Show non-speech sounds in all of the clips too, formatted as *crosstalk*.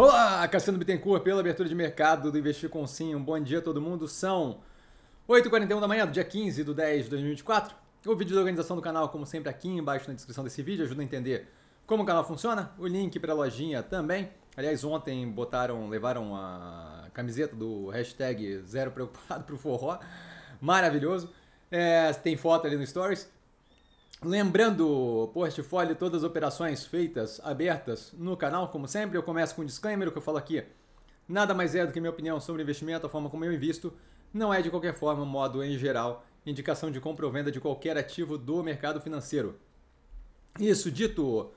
Olá, Cassiano Bittencourt, pela abertura de mercado do Investir com Sim. Um bom dia a todo mundo. São 8h41 da manhã, do dia 15 de 10 de 2024. O vídeo da organização do canal, como sempre, aqui embaixo na descrição desse vídeo, ajuda a entender como o canal funciona. O link para a lojinha também. Aliás, ontem botaram, levaram a camiseta do hashtag Zero Preocupado *laughs* para o forró. Maravilhoso. É, tem foto ali no Stories. Lembrando, portfólio todas as operações feitas, abertas no canal, como sempre, eu começo com um disclaimer, o que eu falo aqui nada mais é do que minha opinião sobre investimento, a forma como eu invisto, não é de qualquer forma, modo em geral, indicação de compra ou venda de qualquer ativo do mercado financeiro. Isso dito,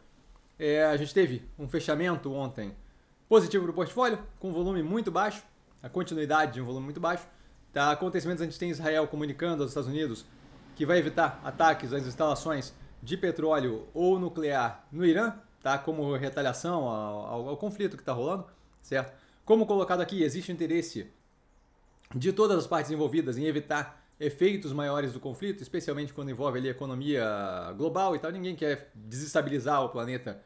é, a gente teve um fechamento ontem positivo para o portfólio, com volume muito baixo, a continuidade de um volume muito baixo. Tá? Acontecimentos a gente tem Israel comunicando aos Estados Unidos que vai evitar ataques às instalações de petróleo ou nuclear no Irã, tá? como retaliação ao, ao, ao conflito que está rolando, certo? Como colocado aqui, existe interesse de todas as partes envolvidas em evitar efeitos maiores do conflito, especialmente quando envolve ali, a economia global e tal. Ninguém quer desestabilizar o planeta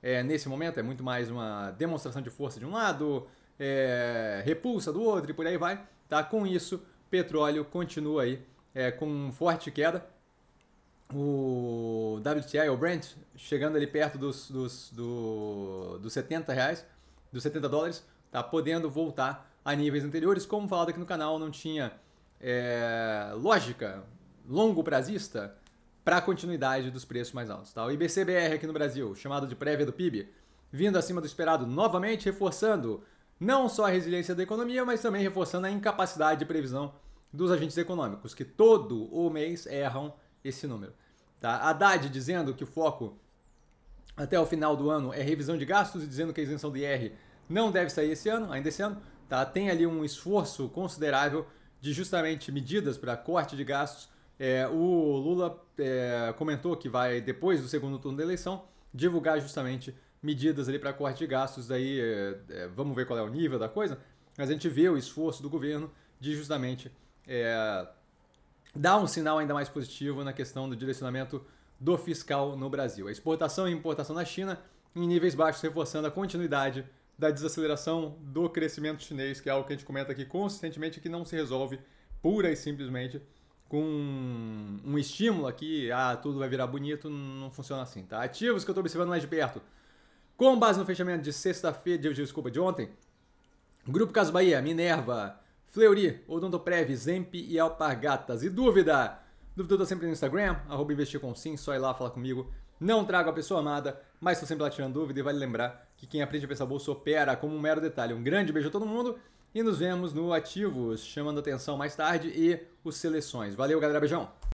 é, nesse momento, é muito mais uma demonstração de força de um lado, é, repulsa do outro e por aí vai. Tá? Com isso, petróleo continua aí é, com forte queda. O WTI, o Brent, chegando ali perto dos, dos, do, dos 70 reais, dos 70 dólares, tá podendo voltar a níveis anteriores. Como falado aqui no canal, não tinha é, lógica longo prazista para a continuidade dos preços mais altos. Tá? O IBCBR aqui no Brasil, chamado de prévia do PIB, vindo acima do esperado novamente, reforçando não só a resiliência da economia, mas também reforçando a incapacidade de previsão dos agentes econômicos, que todo o mês erram esse número. Tá? Haddad dizendo que o foco até o final do ano é revisão de gastos e dizendo que a isenção do IR não deve sair esse ano, ainda esse ano. Tá? Tem ali um esforço considerável de justamente medidas para corte de gastos. É, o Lula é, comentou que vai, depois do segundo turno da eleição, divulgar justamente medidas ali para corte de gastos. Daí é, é vamos ver qual é o nível da coisa, mas a gente vê o esforço do governo de justamente é, dá um sinal ainda mais positivo na questão do direcionamento do fiscal no Brasil. A exportação e importação na China em níveis baixos, reforçando a continuidade da desaceleração do crescimento chinês, que é algo que a gente comenta aqui consistentemente que não se resolve pura e simplesmente com um estímulo aqui, ah, tudo vai virar bonito, não funciona assim, tá? Ativos que eu estou observando mais de perto. Com base no fechamento de sexta-feira, desculpa, de ontem, Grupo Caso Bahia, Minerva, Fleury, Odontoprev, Zemp e Alpargatas. E dúvida? Dúvida eu sempre no Instagram, arroba investir com sim, só ir lá falar comigo. Não trago a pessoa amada, mas estou sempre lá tirando dúvida e vale lembrar que quem aprende a pensar bolsa opera como um mero detalhe. Um grande beijo a todo mundo e nos vemos no Ativos, chamando atenção mais tarde e os Seleções. Valeu, galera, beijão!